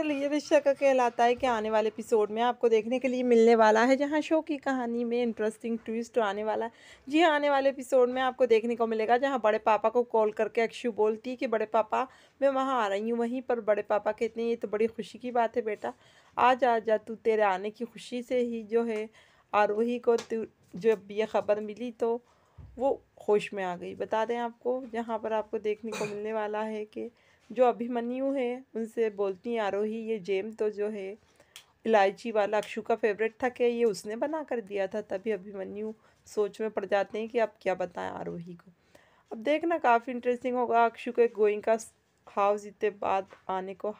लिए विषय का कहलाता है कि आने वाले एपिसोड में आपको देखने के लिए मिलने वाला है जहाँ शो की कहानी में इंटरेस्टिंग ट्विस्ट आने वाला है जी हाँ आने वाले एपिसोड में आपको देखने को मिलेगा जहाँ बड़े पापा को कॉल करके अक्षु बोलती है कि बड़े पापा मैं वहाँ आ रही हूँ वहीं पर बड़े पापा कहते हैं ये तो बड़ी खुशी की बात है बेटा आ जा जा तू तेरे आने की खुशी से ही जो है आरोही को तू जब यह खबर मिली तो वो होश में आ गई बता दें आपको जहाँ पर आपको देखने को मिलने वाला है कि जो अभिमन्यु है उनसे बोलती हैं आरोही ये जेम तो जो है इलायची वाला अक्षु का फेवरेट था कि ये उसने बना कर दिया था तभी अभिमन्यु सोच में पड़ जाते हैं कि अब क्या बताएं आरोही को अब देखना काफ़ी इंटरेस्टिंग होगा अक्षु के गोइंग का हाउस इतने बाद आने को